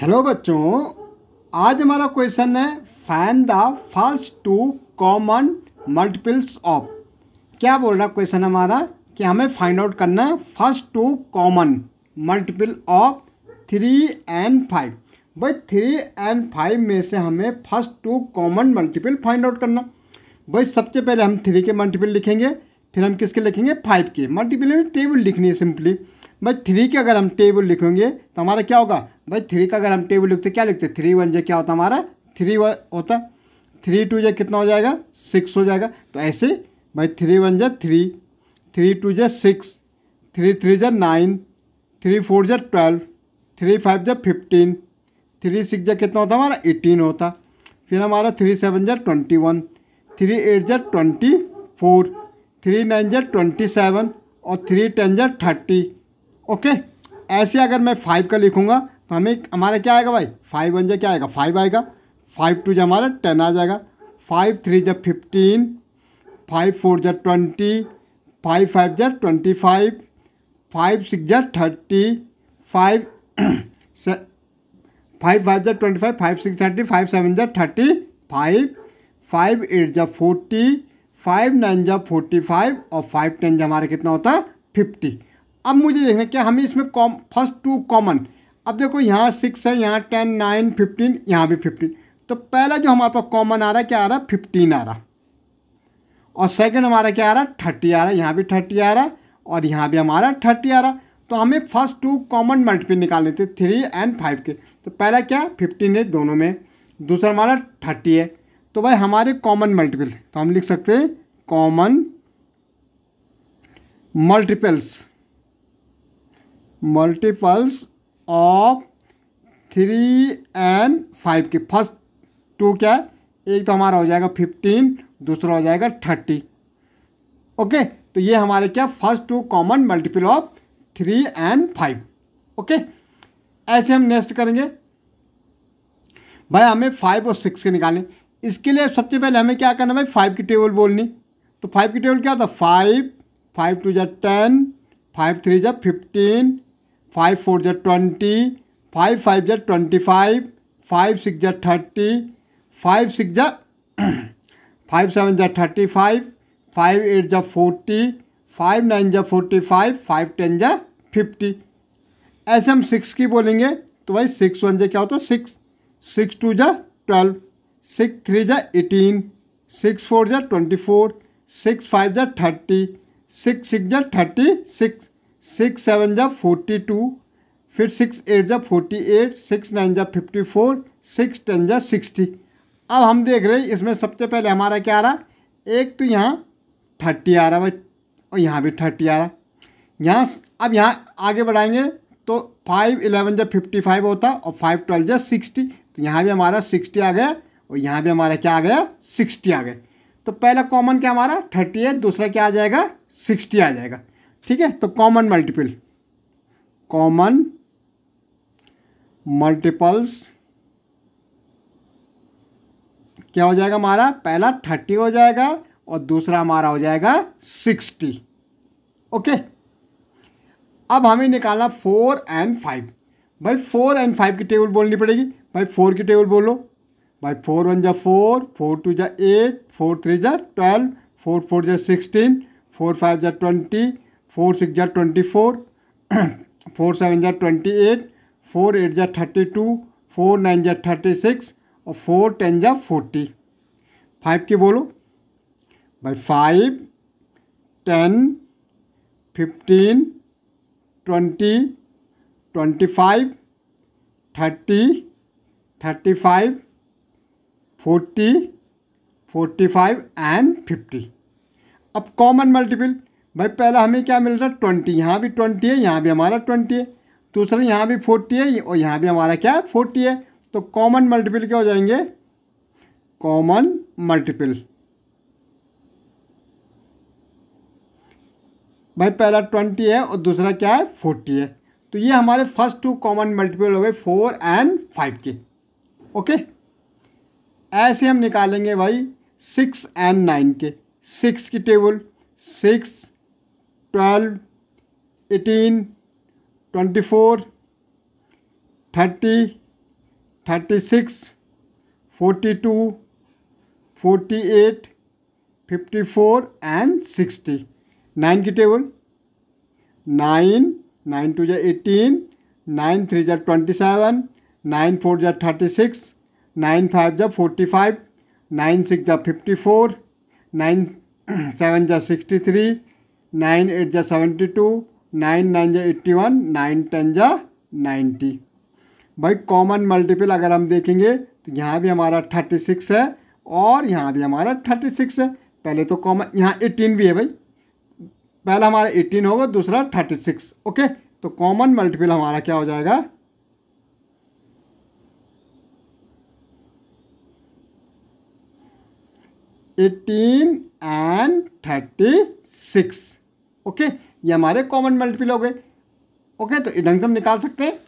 hello बच्चों आज हमारा क्वेश्चन है find the first two common multiples of क्या बोल रहा क्वेश्चन हमारा कि हमें फाइंड आउट करना है first two common multiple of three and five भाई थ्री एंड फाइव में से हमें first two common multiple find out करना भाई सबसे पहले हम थ्री के मल्टीपल लिखेंगे फिर हम किसके लिखेंगे फाइव के मल्टीप्लाई में टेबल लिखनी है सिंपली भाई थ्री के अगर हम टेबल लिखेंगे तो हमारा क्या होगा भाई थ्री का अगर हम टेबल लिखते क्या लिखते थ्री वन जे क्या होता हमारा थ्री वन होता थ्री टू जे कितना हो जाएगा सिक्स हो जाएगा तो ऐसे भाई थ्री वन जे थ्री थ्री टू जे सिक्स थ्री थ्री जे नाइन थ्री फोर जे ट्वेल्व थ्री फाइव जे फिफ्टीन थ्री सिक्स जे कितना होता हमारा एटीन होता फिर हमारा थ्री सेवन जे ट्वेंटी वन थ्री एट जे ट्वेंटी फोर थ्री नाइन जर ट्वेंटी सेवन और थ्री टेन जर थर्टी ओके ऐसे अगर मैं फाइव का लिखूँगा तो हमें हमारा क्या आएगा भाई फाइव वन जै क्या आएगा फाइव आएगा फाइव टू जो हमारा टेन आ जाएगा फाइव थ्री जब फिफ्टीन फाइव फोर जर ट्वेंटी फाइव फाइव जर ट्वेंटी फाइव फाइव सिक्स जर थर्टी फाइव फाइव फाइव जर twenty five five six thirty five seven जर थर्टी फाइव फाइव एट जर फोर्टी फाइव नाइन जा फोर्टी फाइव और five ten जा हमारा कितना होता है फिफ्टी अब मुझे देखना क्या हमें इसमें कॉम फर्स्ट टू कॉमन अब देखो यहाँ सिक्स है यहाँ टेन नाइन फिफ्टीन यहाँ भी फिफ्टीन तो पहला जो हमारे पास कॉमन आ रहा है क्या आ रहा है फिफ्टीन आ रहा और सेकंड हमारा क्या आ रहा है थर्टी आ रहा है यहाँ भी थर्टी आ रहा है और यहाँ भी हमारा थर्टी आ रहा तो हमें फर्स्ट टू कॉमन मल्टीपल निकालने थे थ्री एंड फाइव के तो पहला क्या फिफ्टीन है दोनों में दूसरा हमारा थर्टी है तो भाई हमारे कॉमन मल्टीपल तो हम लिख सकते हैं common multiples multiples of three and five के फर्स्ट टू क्या है एक तो हमारा हो जाएगा फिफ्टीन दूसरा हो जाएगा थर्टी ओके तो ये हमारे क्या first two common multiple of three and five okay ऐसे हम नेक्स्ट करेंगे भाई हमें फाइव और सिक्स के निकालें इसके लिए सबसे पहले हमें क्या करना भाई फाइव की टेबल बोलनी तो फाइव की टेबल क्या होता है फाइव फाइव टू जै टेन फाइव थ्री जै फिफ्टीन फाइव फोर जै ट्वेंटी फाइव फाइव जै ट्वेंटी फाइव फाइव सिक्स जै थर्टी फाइव सिक्स जै फाइव सेवन जै थर्टी फाइव फाइव एट जै फोर्टी फाइव नाइन जै फोर्टी फाइव फाइव टेन जै फिफ्टी ऐसे हम सिक्स की बोलेंगे तो भाई सिक्स वन जै क्या होता है सिक्स सिक्स टू जै ट्वेल्व सिक्स थ्री जै एटीन सिक्स फोर ज़ा ट्वेंटी फोर सिक्स फाइव ज़ा थर्टी सिक्स सिक्स ज़ा थर्टी सिक्स सिक्स सेवन ज़ा फोर्टी टू फिर सिक्स एट ज़ा फोर्टी एट सिक्स नाइन ज़ा फिफ्टी फोर सिक्स टेन ज़ा सिक्सटी अब हम देख रहे हैं इसमें सबसे पहले हमारा क्या आ रहा एक तो यहाँ थर्टी आ रहा भाई और यहाँ भी थर्टी आ रहा यहाँ अब यहाँ आगे बढ़ाएंगे तो फाइव इलेवन जब फिफ्टी फाइव होता और फाइव ट्वेल्व जब सिक्सटी तो यहाँ भी हमारा सिक्सटी आ गया और यहाँ भी हमारा क्या आ गया सिक्सटी आ गए तो पहला कॉमन क्या हमारा थर्टी है दूसरा क्या आ जाएगा सिक्सटी आ जाएगा ठीक है तो कॉमन मल्टीपल कॉमन मल्टीपल्स क्या हो जाएगा हमारा पहला थर्टी हो जाएगा और दूसरा हमारा हो जाएगा सिक्सटी ओके अब हमें निकालना फोर एंड फाइव भाई फोर एंड फाइव की टेबल बोलनी पड़ेगी भाई फोर की टेबल बोलो भाई फोर वन जा फोर फोर टू जा एट फोर थ्री जा ट्वेल्व फोर फोर जा सिक्सटीन फोर फाइव जा ट्वेंटी फोर सिक्स जा ट्वेंटी फोर फोर सेवन जा ट्वेंटी एट फोर एट जा थर्टी टू फोर नाइन जा थर्टी सिक्स और फोर टेन जा फोर्टी फाइव की बोलो भाई five ten fifteen twenty twenty five thirty thirty five forty forty five and fifty अब common multiple भाई पहला हमें क्या मिल रहा है ट्वेंटी यहाँ भी ट्वेंटी है यहाँ भी हमारा ट्वेंटी है दूसरा यहाँ भी फोर्टी है और यहाँ भी हमारा क्या है फोर्टी है तो कॉमन मल्टीपल क्या हो जाएंगे कॉमन मल्टीपल भाई पहला ट्वेंटी है और दूसरा क्या है फोर्टी है तो ये हमारे फर्स्ट टू कॉमन मल्टीपल हो गए फोर एंड फाइव के ओके ऐसे हम निकालेंगे भाई सिक्स एंड नाइन के सिक्स की table six twelve eighteen twenty four thirty thirty six forty two forty eight fifty four and sixty nine की टेबल नाइन नाइन टू जै एटीन नाइन थ्री जै ट्वेंटी सेवन नाइन फोर जै thirty six nine five जा forty five nine six जा fifty four nine seven जा sixty three nine eight जा seventy two nine nine जा eighty one nine ten जा ninety भाई common multiple अगर हम देखेंगे तो यहाँ भी हमारा थर्टी सिक्स है और यहाँ भी हमारा थर्टी सिक्स है पहले तो कॉमन यहाँ एटीन भी है भाई पहला हमारा एटीन होगा दूसरा थर्टी सिक्स ओके तो कॉमन मल्टीपल हमारा क्या हो जाएगा eighteen and thirty six okay ये हमारे कॉमन मल्टीपल हो गए ओके तो ढंग से हम निकाल सकते हैं